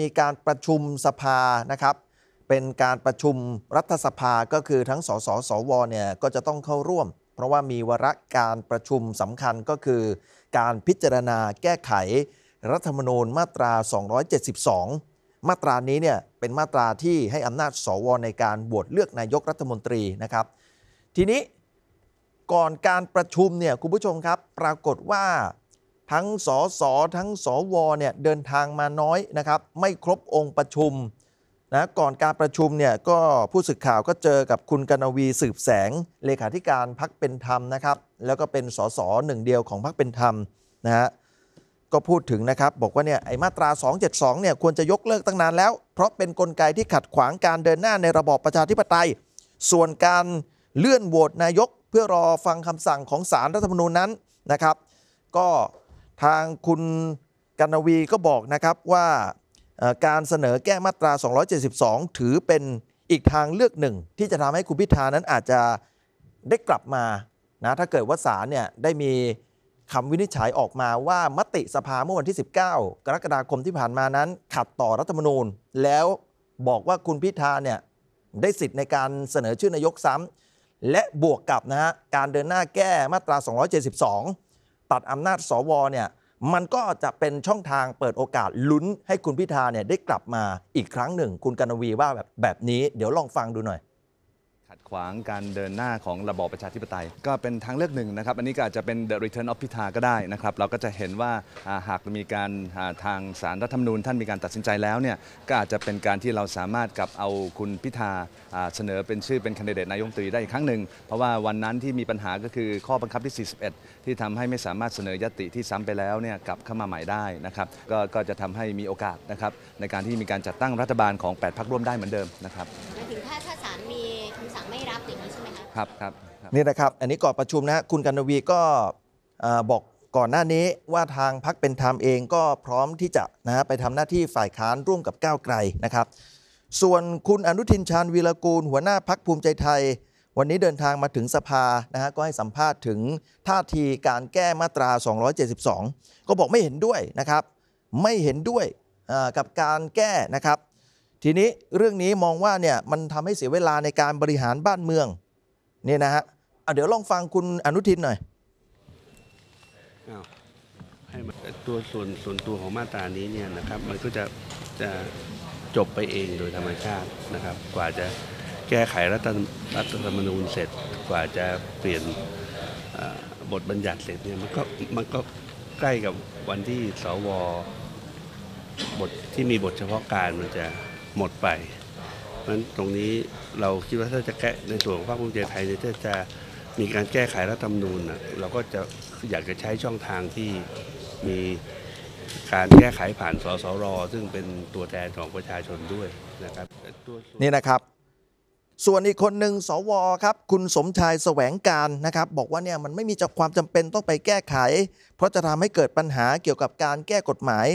มีการประชุมสภานะครับ เป็นการประชุมรัฐสภาก็คือทั้งสสสวเนี่ยก็จะต้องเข้าร่วม เพราะว่ามีวาระการประชุมสำคัญก็คือ การพิจารณาแก้ไข รัฐธรรมนูญมาตรา 272 มาตรานี้เนี่ยเป็นมาตราที่ให้อำนาจสวในการโหวตเลือกนายกรัฐมนตรีนะครับ ทีนี้ก่อนการประชุมเนี่ย คุณผู้ชมครับปรากฏว่าทั้งสสทั้งสวเนี่ยเดินทางมาน้อยนะครับ ไม่ครบองค์ประชุมนะก่อนการประชุมเนี่ยก็ผู้สื่อข่าวก็เจอกับคุณกนวีสืบแสง เลขาธิการพักเป็นธรรมนะครับ แล้วก็เป็นสสหนึ่งเดียวของพักเป็นธรรมนะฮะก็พูดถึงนะครับบอกว่าเนี่ยไอมาตรา 272เนี่ยควรจะยกเลิกตั้งนานแล้ว เพราะเป็นนกลไกที่ขัดขวางการเดินหน้าในระบอบประชาธิปไตย ส่วนการเลื่อนโหวตนายก เพื่อรอฟังคำสั่งของสารรัฐธรรมนูญนั้นนะครับ ก็ทางคุณกนวีก็บอกนะครับว่าการเสนอแก้มาตรา 272 ถือเป็นอีกทางเลือกหนึ่ง ที่จะทำให้คุณพิธานั้นอาจจะได้กลับมานะถ้าเกิดว่าศาลเนี่ยได้มีคำวินิจฉัยออกมาว่ามติสภาเมื่อวันที่ 19 กรกฎาคมที่ผ่านมานั้น ขัดต่อรัฐธรรมนูญ แล้วบอกว่าคุณพิธาเนี่ยได้สิทธิ์ในการเสนอชื่อนายกซ้ำและบวกกับนะฮะการเดินหน้าแก้มาตรา 272ตัดอำนาจสวเนี่ยมันก็จะเป็นช่องทางเปิดโอกาสลุ้นให้คุณพิธาเนี่ยได้กลับมาอีกครั้งหนึ่ง คุณกนวีว่าแบบแบบนี้เดี๋ยวลองฟังดูหน่อยขวางการเดินหน้าของระบอบประชาธิปไตย ก็เป็นทางเลือกหนึ่งนะครับอันนี้ก็อาจจะเป็น The Return of Pita ก็ได้นะครับเราก็จะเห็นว่าหากมีการทางสารรัฐธรรมนูญท่านมีการตัดสินใจแล้วเนี่ยก็อาจจะเป็นการที่เราสามารถกับเอาคุณพิธาเสนอเป็นชื่อเป็นคนดิเดตนายกตรีได้อีกครั้งหนึ่งเพราะว่าวันนั้นที่มีปัญหาก็คือข้อบังคับที่41ที่ทำให้ไม่สามารถเสนอยติที่ซ้ำไปแล้วเนี่ยกลับเข้ามาใหม่ได้นะครับกก็จะทำให้มีโอกาสนะครับในการที่มีการจัดตั้งรัฐบาลของ 8พรรคร่วมได้เหมือนเดิมนะครับถึงถ้าถ้ารามีครับครับ นี่นะครับ อันนี้ก่อนประชุมนะคุณกันวีก็บอกก่อนหน้านี้ว่าทางพักเป็นธรรมเองก็พร้อมที่จะนะฮะไปทำหน้าที่ฝ่ายค้านร่วมกับก้าวไกลนะครับ ส่วนคุณอนุทินชาญวีรกูลหัวหน้าพักภูมิใจไทย วันนี้เดินทางมาถึงสภานะฮะก็ให้สัมภาษณ์ถึงท่าทีการแก้มาตรา 272 ก็บอกไม่เห็นด้วยนะครับ ไม่เห็นด้วยกับการแก้นะครับ ทีนี้เรื่องนี้มองว่าเนี่ยมันทำให้เสียเวลาในการบริหารบ้านเมืองนี่นะฮะเอาเดี๋ยวลองฟังคุณอนุทินหน่อย ตัวส่วนส่วนตัวของมาตรานี้เนี่ยนะครับ มันก็จะจะจบไปเองโดยธรรมชาตินะครับ กว่าจะแก้ไขรัฐรัฐธรรมนูญเสร็จ กว่าจะเปลี่ยนบทบัญญัติเสร็จเนี่ย มันก็มันก็ใกล้กับวันที่สวบทที่มีบทเฉพาะการมันจะหมดไปเพราะฉะนั้นตรงนี้เราคิดว่าถ้าจะแก้ในส่วนของภาคภูมิใจไทยเนี่ยถ้าจะมีการแก้ไขรัฐธรรมนูญเราก็จะอยากจะใช้ช่องทางที่มีการแก้ไขผ่านสสรซึ่งเป็นตัวแทนของประชาชนด้วยนะครับนี่นะครับ ส่วนอีกคนหนึ่งสวครับ คุณสมชายแสวงการนะครับ บอกว่าเนี่ยมันไม่มีความจำเป็นต้องไปแก้ไข เพราะจะทำให้เกิดปัญหาเกี่ยวกับการแก้กฎหมาย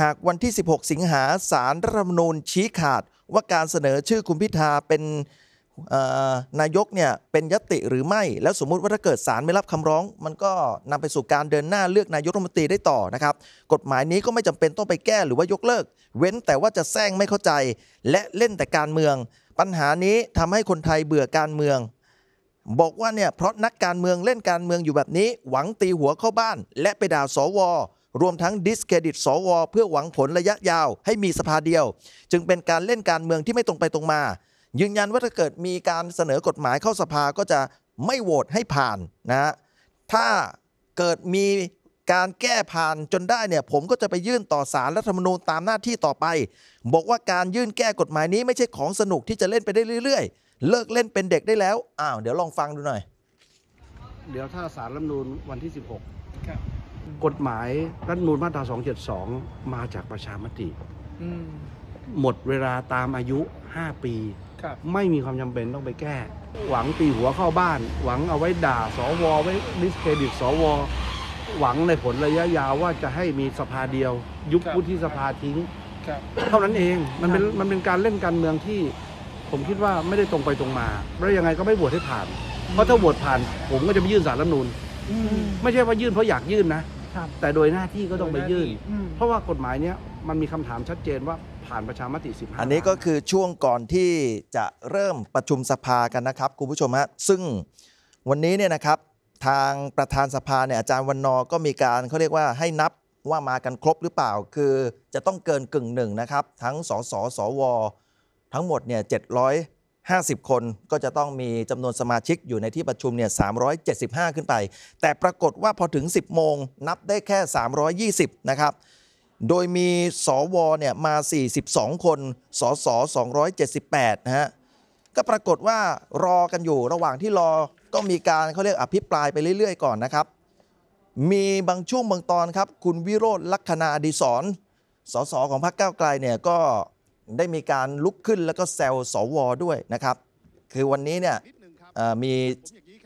หากวันที่ 16 สิงหาสารรัฐธรรมนูญชี้ขาดว่าการเสนอชื่อคุณพิธาเป็นนายกเนี่ยเป็นยติหรือไม่ แล้วสมมุติว่าถ้าเกิดศาลไม่รับคำร้อง มันก็นำไปสู่การเดินหน้าเลือกนายกรัฐมนตรีได้ต่อนะครับ กฎหมายนี้ก็ไม่จำเป็นต้องไปแก้หรือว่ายกเลิก เว้นแต่ว่าจะแซงไม่เข้าใจ และเล่นแต่การเมือง ปัญหานี้ทำให้คนไทยเบื่อการเมือง บอกว่าเนี่ยเพราะนักการเมืองเล่นการเมืองอยู่แบบนี้ หวังตีหัวเข้าบ้าน และไปด่าสวรวมทั้งดิสเครดิตสวเพื่อหวังผลระยะยาว ให้มีสภาเดียว จึงเป็นการเล่นการเมืองที่ไม่ตรงไปตรงมา ยืนยันว่าถ้าเกิดมีการเสนอกฎหมายเข้าสภาก็จะไม่โหวตให้ผ่านนะถ้าเกิดมีการแก้ผ่านจนได้เนี่ย ผมก็จะไปยื่นต่อสารรัฐธรรมนูญตามหน้าที่ต่อไป บอกว่าการยื่นแก้กฎหมายนี้ไม่ใช่ของสนุกที่จะเล่นไปได้เรื่อย ๆ เลิกเล่นเป็นเด็กได้แล้วอ้าวเดี๋ยวลองฟังดูหน่อยเดี๋ยวถ้าสารรัฐธรรมนูญวันที่ 16กฎหมาย รัฐมนูลมาตรา 272 มาจากประชามติ หมดเวลาตามอายุ 5 ปีไม่มีความจำเป็นต้องไปแก้ หวังตีหัวเข้าบ้าน หวังเอาไว้ด่าสวไว้ดิสเครดิตสวหวังในผลระยะยาวว่าจะให้มีสภาเดียว ยุบพุทธิสภาทิ้ง เท่านั้นเองมันเป็นมันเป็นการเล่นการเมืองที่ ผมคิดว่าไม่ได้ตรงไปตรงมา แล้วยังไงก็ไม่โหวตให้ผ่าน เพราะถ้าโหวตผ่าน ผมก็จะไปยื่นสารรัฐมนูลไม่ใช่ว่ายื่นเพราะอยากยื่นนะแต่โดยหน้าที่ก็ต้องไปยื่นเพราะว่ากฎหมายเนี้ยมันมีคำถามชัดเจนว่าผ่านประชามติ 15อันนี้ก็คือช่วงก่อนที่จะเริ่มประชุมสภากันนะครับคุณผู้ชมฮะซึ่งวันนี้เนี่ยนะครับทางประธานสภาเนี่ยอาจารย์วันนอ ก็มีการเขาเรียกว่าให้นับว่ามากันครบหรือเปล่าคือจะต้องเกินกึ่งหนึ่งนะครับ ทั้งสสสวทั้งหมดเนี่ย50 คนก็จะต้องมีจำนวนสมาชิกอยู่ในที่ประชุมเนี่ย375 ขึ้นไป แต่ปรากฏว่าพอถึง 10 โมงนับได้แค่ 320 นะครับ โดยมีสวเนี่ย มา 42 คนสอสอ278 นะฮะ ก็ปรากฏว่ารอกันอยู่ระหว่างที่รอ ก็มีการเขาเรียกอภิปรายไปเรื่อยๆ ก่อนนะครับ มีบางช่วงบางตอนครับ คุณวิโรธลักษณาดีสอนสสของพรรคก้าวไกลเนี่ยก็ได้มีการลุกขึ้นแล้วก็แซวสวอด้วยนะครับ คือวันนี้เนี่ยมี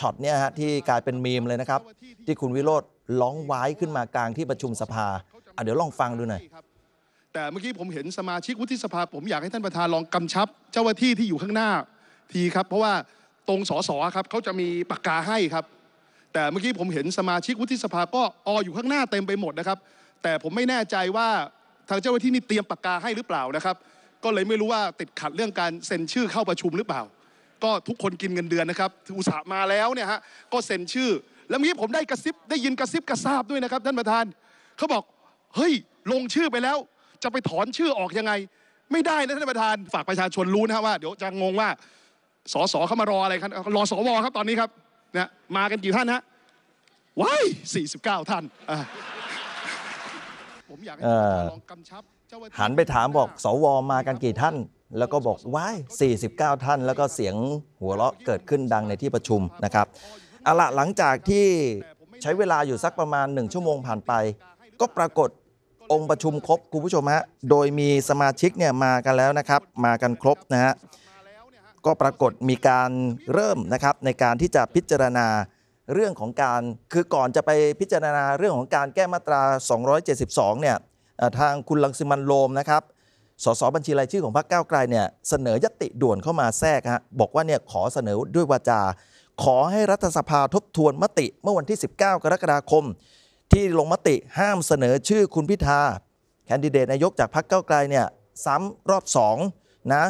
ช็อตเนี่ยฮะที่กลายเป็นมีมเลยนะครับที่คุณวิโรธร้องว้ายขึ้นมากลางที่ประชุมสภาเดี๋ยวลองฟังดูหน่อย แต่เมื่อกี้ผมเห็นสมาชิกวุฒิสภา ผมอยากให้ท่านประธานลองกำชับเจ้าหน้าที่ที่อยู่ข้างหน้าทีครับ เพราะว่าตรงสสครับเขาจะมีปากกาให้ครับ แต่เมื่อกี้ผมเห็นสมาชิกวุฒิสภาก็ออยู่ข้างหน้าเต็มไปหมดนะครับแต่ผมไม่แน่ใจว่าทางเจ้าหน้าที่นี่เตรียมปากกาให้หรือเปล่านะครับก็เลยไม่รู้ว่าติดขัดเรื่องการเซ็นชื่อเข้าประชุมหรือเปล่า ก็ทุกคนกินเงินเดือนนะครับอุตส่าห์มาแล้วเนี่ยฮะก็เซ็นชื่อ แล้วเมื่อกี้ผมได้กระซิบได้ยินกระซิบกระซาบด้วยนะครับท่านประธานเขาบอก เฮ้ย ลงชื่อไปแล้ว จะไปถอนชื่อออกยังไง ไม่ได้นะท่านประธานฝากประชาชนรู้นะว่าเดี๋ยวจะงงว่าสสเข้ามารออะไรครับรอสวครับตอนนี้ครับนะมากันกี่ท่านฮะว้าย้าท่านผมอยากให้ลองกำชับหันไปถามบอกสวมากันกี่ท่าน แล้วก็บอกว้าย49 ท่าน แล้วก็เสียงหัวเราะเกิดขึ้นดังในที่ประชุมนะครับเอาละหลังจากที่ใช้เวลาอยู่สักประมาณ 1 ชั่วโมงผ่านไป ก็ปรากฏองค์ประชุมครบคุณผู้ชมฮะ โดยมีสมาชิกเนี่ยมากันแล้วนะครับ มากันครบนะฮะ ก็ปรากฏมีการเริ่มนะครับ ในการที่จะพิจารณาเรื่องของการคือก่อนจะไปพิจารณาเรื่องของการแก้มาตรา272เนี่ยทางคุณลังสิมันโลมนะครับ สสบัญชีรายชื่อของพรรคก้าวไกลเนี่ยเสนอยติด่วนเข้ามาแทรกฮะบอกว่าเนี่ยขอเสนอด้วยวาจา ขอให้รัฐสภาทบทวนมติเมื่อวันที่ 19 กรกฎาคม ที่ลงมติห้ามเสนอชื่อคุณพิธา แคนดิเดตนายกจากพรรคก้าวไกลเนี่ยซ้ำรอบ2นะ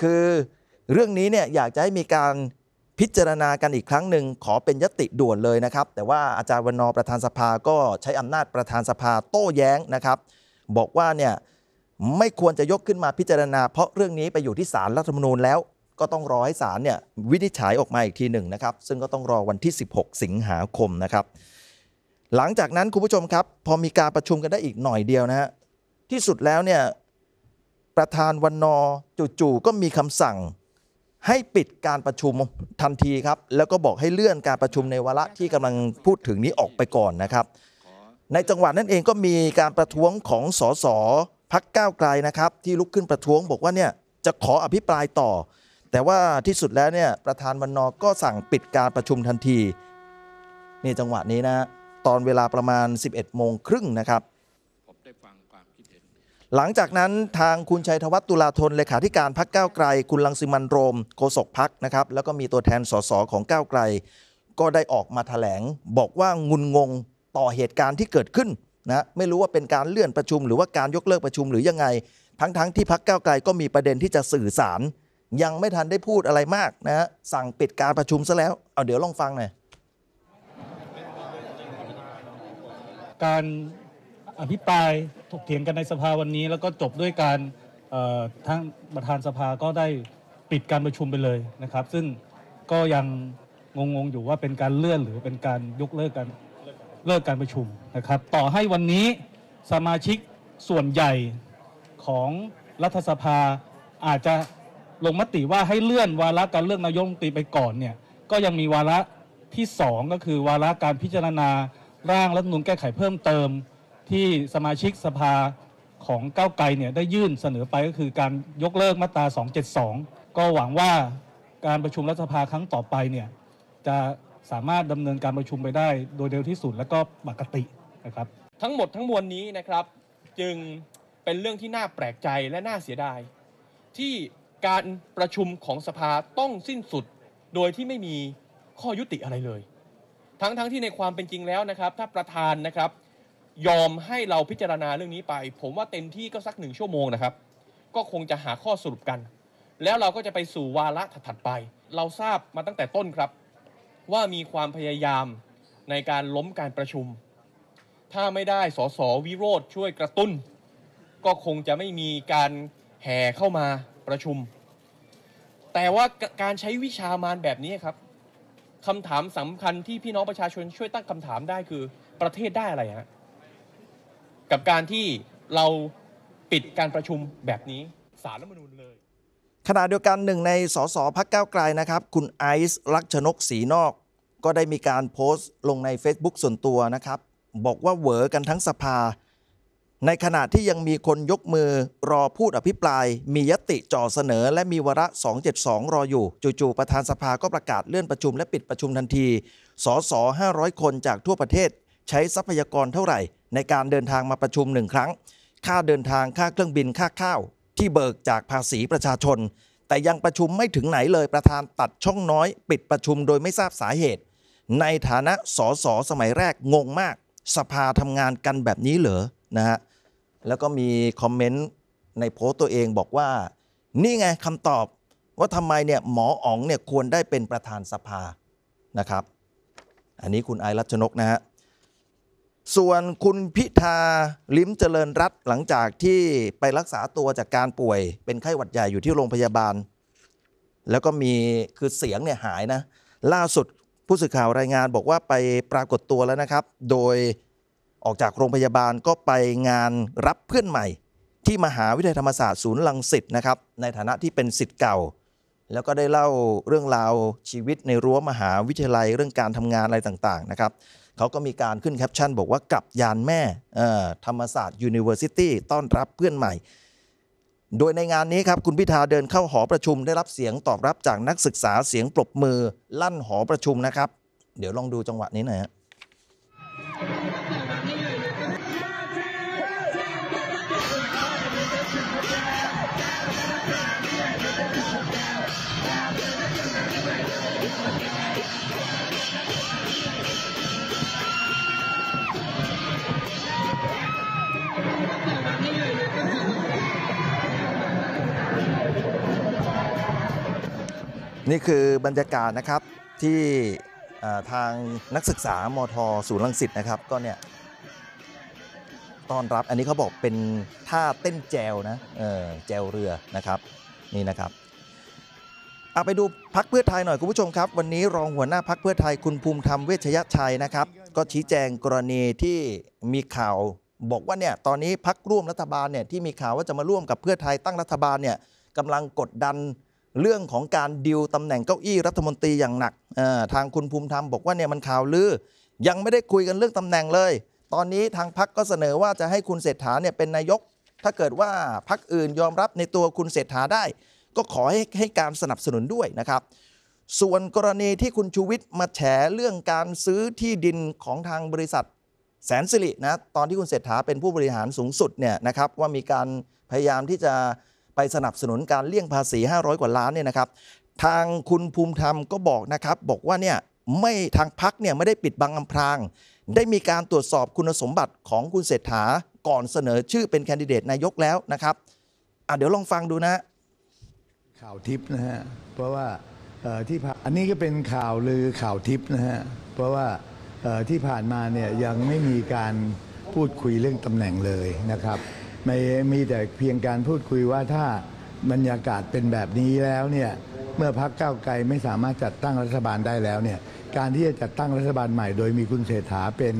คือเรื่องนี้เนี่ยอยากจะให้มีการพิจารณากันอีกครั้งหนึ่งขอเป็นยติด่วนเลยนะครับ แต่ว่าอาจารย์วันนอประธานสภาก็ใช้อำนาจประธานสภาโต้แย้งนะครับบอกว่าเนี่ย ไม่ควรจะยกขึ้นมาพิจารณา เพราะเรื่องนี้ไปอยู่ที่ศาลรัฐธรรมนูญแล้ว ก็ต้องรอให้ศาลเนี่ย วินิจฉัยออกมาอีกทีหนึ่งนะครับ ซึ่งก็ต้องรอวันที่ 16 สิงหาคมนะครับ หลังจากนั้นคุณผู้ชมครับ พอมีการประชุมกันได้อีกหน่อยเดียวนะฮะที่สุดแล้วเนี่ยประธานวันนอจู่ๆก็มีคำสั่งให้ปิดการประชุมทันทีครับแล้วก็บอกให้เลื่อนการประชุมในวาระที่กำลังพูดถึงนี้ออกไปก่อนนะครับในจังหวัดนั่นเองก็มีการประท้วงของสสพักก้าวไกลนะครับที่ลุกขึ้นประท้วงบอกว่าเนี่ย จะขออภิปรายต่อ แต่ว่าที่สุดแล้วเนี่ยประธานวันนอก็สั่งปิดการประชุมทันทีนี่จังหวะนี้นะตอนเวลาประมาณ 11โมงครึ่งนะครับหลังจากนั้นทางคุณชัยธวัฒน์ตุลาธนเลขาธิการพักก้าวไกล คุณลังสิมันโรมโฆษกพักนะครับแล้วก็มีตัวแทนสสของก้าวไกลก็ได้ออกมาถแถลงบอกว่างุนงงต่อเหตุการณ์ที่เกิดขึ้นนะไม่รู้ว่าเป็นการเลื่อนประชุม หรือว่าการยกเลิกประชุมหรือยังไง ทั้งๆทที่พักเก้าไกลก็มีประเด็นที่จะสื่อสาร ยังไม่ทันได้พูดอะไรมากนะฮะสั่งปิดการประชุมซะแล้วเอาเดี๋ยวลองฟังหน่อย การอภิปรายถกเถียงกันในสภาวันนี้ แล้วก็จบด้วยการทั้งประธานสภาก็ได้ปิดการประชุมไปเลยนะครับ ซึ่งก็ยังงงๆอยู่ว่าเป็นการเลื่อนหรือเป็นการยกเลิกกันเลิกการประชุมนะครับ ต่อให้วันนี้สมาชิกส่วนใหญ่ของรัฐสภาอาจจะลงมติว่าให้เลื่อนวาระการเลือกนายกรัฐมนตรีไปก่อนเนี่ย ก็ยังมีวาระที่สองก็คือ วาระการพิจารณา ร่างรัฐมนูลแก้ไขเพิ่มเติมที่สมาชิกสภาของก้าวไกลเนี่ยได้ยื่นเสนอไปก็คือการยกเลิกมาตรา 272 ก็หวังว่าการประชุมรัฐสภาครั้งต่อไปเนี่ยจะสามารถดำเนินการประชุมไปได้ โดยเร็วที่สุดและก็ปกตินะครับ ทั้งหมดทั้งมวลนี้นะครับ จึงเป็นเรื่องที่น่าแปลกใจและน่าเสียดาย ที่การประชุมของสภาต้องสิ้นสุดโดยที่ไม่มีข้อยุติอะไรเลย ทั้งๆทที่ในความเป็นจริงแล้วนะครับ ถ้าประธานนะครับ ยอมให้เราพิจารณาเรื่องนี้ไป ผมว่าเต็มที่ก็สักหนึ่งชั่วโมงนะครับ ก็คงจะหาข้อสรุปกัน แล้วเราก็จะไปสู่วาระถัดๆไป เราทราบมาตั้งแต่ต้นครับว่ามีความพยายามในการล้มการประชุม ถ้าไม่ได้สสวิโรธช่วยกระตุ้น ก็คงจะไม่มีการแห่เข้ามาประชุม แต่ว่าการใช้วิชามารแบบนี้ครับคำถามสำคัญที่พี่น้องประชาชนช่วยตั้งคำถามได้คือประเทศได้อะไรฮะกับการที่เราปิดการประชุมแบบนี้สารรัฐมนูญเลยขณะเดียวกันหนึ่งในสสพักเก้าไกลนะครับ คุณไอซ์ลักชนกสีนอก ก็ได้มีการโพสต์ลงใน Facebook ส่วนตัวนะครับ บอกว่าเหวอกันทั้งสภา ในขณะที่ยังมีคนยกมือรอพูดอภิปราย มียติ จ่อเสนอและมีวระ 272 รออยู่จู่ๆประธานสภาก็ประกาศเลื่อนประชุมและปิดประชุมทันทีสส500 คนจากทั่วประเทศ ใช้ทรัพยากรเท่าไหร่ ในการเดินทางมาประชุมหนึ่งครั้ง ค่าเดินทางค่าเครื่องบินค่าข้าวที่เบิกจากภาษีประชาชน แต่ยังประชุมไม่ถึงไหนเลยประธานตัดช่องน้อย ปิดประชุมโดยไม่ทราบสาเหตุ ในฐานะสสสมัยแรกงงมากสภาทำงานกันแบบนี้เหรอนะฮะ แล้วก็มีคอมเมนต์ในโพสต์ตัวเองบอกว่า นี่ไงคำตอบว่าทำไมเนี่ยหมออ๋องเนี่ยควรได้เป็นประธานสภานะครับ อันนี้คุณไอรัชนกนะฮะส่วนคุณพิธาลิ้มเจริญรัตหลังจากที่ไปรักษาตัวจากการป่วย เป็นไข้หวัดใหญ่อยู่ที่โรงพยาบาล แล้วก็มีคือเสียงเนี่ยหายนะล่าสุดผู้สื่อข่าวรายงานบอกว่าไปปรากฏตัวแล้วนะครับ โดยออกจากโรงพยาบาลก็ไปงานรับเพื่อนใหม่ ที่มหาวิทยาลัยธรรมศาสตร์ศูนย์ลังสิตนะครับ ในฐานะที่เป็นสิทธิ์เก่า แล้วก็ได้เล่าเรื่องราวชีวิตในรั้วมหาวิทยาลัยเรื่องการทำงานอะไรต่าง ๆนะครับเขาก็มีการขึ้นแคปชั่นบอกว่ากับยานแม่ธรรมศาสตร์ยูนิเวอร์ซิตี้ต้อนรับเพื่อนใหม่ โดยในงานนี้ครับ คุณพิธาเดินเข้าหอประชุมได้รับเสียงตอบรับจากนักศึกษาเสียงปรบมือลั่นหอประชุมนะครับ เดี๋ยวลองดูจังหวะนี้หน่อยฮะนี่คือบรรยากาศนะครับที่ทางนักศึกษา มทศูนย์ลังสิตนะครับก็เนี่ยต้อนรับอันนี้เขาบอกเป็นท่าเต้นแจวนะเออแจวเรือนะครับนี่นะครับเอาไปดูพักเพื่อไทยหน่อยคุณผู้ชมครับ วันนี้รองหัวหน้าพักเพื่อไทยคุณภูมิธรรมเวชยชัยนะครับ ก็ชี้แจงกรณีที่มีข่าวบอกว่าเนี่ยตอนนี้พักร่วมรัฐบาลเนี่ยที่มีข่าวว่าจะมาร่วมกับเพื่อไทยตั้งรัฐบาลเนี่ยกำลังกดดันเรื่องของการดิวตำแหน่งเก้าอี้รัฐมนตรีอย่างหนัก ทางคุณภูมิธรรมบอกว่าเนี่ยมันข่าวลือ ยังไม่ได้คุยกันเรื่องตำแหน่งเลย ตอนนี้ทางพักก็เสนอว่าจะให้คุณเศรษฐาเนี่ยเป็นนายก ถ้าเกิดว่าพักอื่นยอมรับในตัวคุณเศรษฐาได้ ก็ขอให้ให้การสนับสนุนด้วยนะครับ ส่วนกรณีที่คุณชูวิทย์มาแฉเรื่องการซื้อที่ดินของทางบริษัท แสนสิรินะตอนที่คุณเศรษฐาเป็นผู้บริหารสูงสุดเนี่ยนะครับว่ามีการพยายามที่จะไปสนับสนุนการเลี่ยงภาษี 500 กว่าล้านเนี่ยนะครับ ทางคุณภูมิธรรมก็บอกนะครับบอกว่าเนี่ยไม่ทางพักเนี่ยไม่ได้ปิดบังอาพราง ได้มีการตรวจสอบคุณสมบัติของคุณเศรษฐาก่อนเสนอชื่อเป็นแคนดิเดตนายกแล้วนะครับเดี๋ยวลองฟังดูนะ ข่าวทิพย์นะฮะเพราะว่าที่ผ่านอันนี้ก็เป็นข่าวลือข่าวทิพย์นะฮะเพราะว่าที่ผ่านมาเนี่ยยังไม่มีการพูดคุยเรื่องตำแหน่งเลยนะครับไม่มีแต่เพียงการพูดคุยว่าถ้าบรรยากาศเป็นแบบนี้แล้วเนี่ยเมื่อพักเก้าไกลไม่สามารถจัดตั้งรัฐบาลได้แล้วเนี่ยการที่จะจัดตั้งรัฐบาลใหม่ โดยมีคุณเศรษฐาเป็น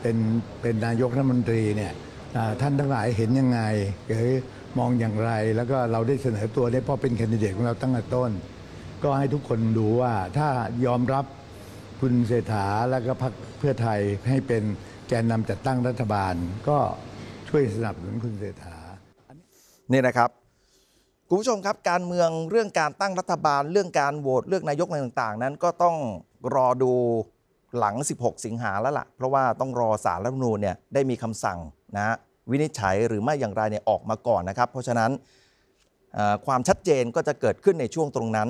เป็นเป็นนายกรัฐมนตรีเนี่ยท่านทั้งหลายเห็นยังไงหรือมองอย่างไรแล้วก็เราได้เสนอตัว ได้เพราะเป็นแคนดิเดตของเราตั้งแต่ต้น ก็ให้ทุกคนดูว่า ถ้ายอมรับคุณเศรษฐาและก็พรรคเพื่อไทยให้เป็นแกนนำจัดตั้งรัฐบาลก็วยสนับสนุนคุณเศรษฐานี่นะครับคุณผู้ชมครับการเมืองเรื่องการตั้งรัฐบาล เรื่องการโหวตเลือกนายกอะไรต่างๆ นั้นก็ต้องรอดูหลัง 16 สิงหาแล้วละ่ะ เพราะว่าต้องรอสารรัฐมนูญเนี่ยได้มีคำสั่ง นะ วินิจฉัยหรือไม่อย่างไรเนี่ยออกมาก่อนนะครับ เพราะฉะนั้นความชัดเจนก็จะเกิดขึ้นในช่วงตรงนั้น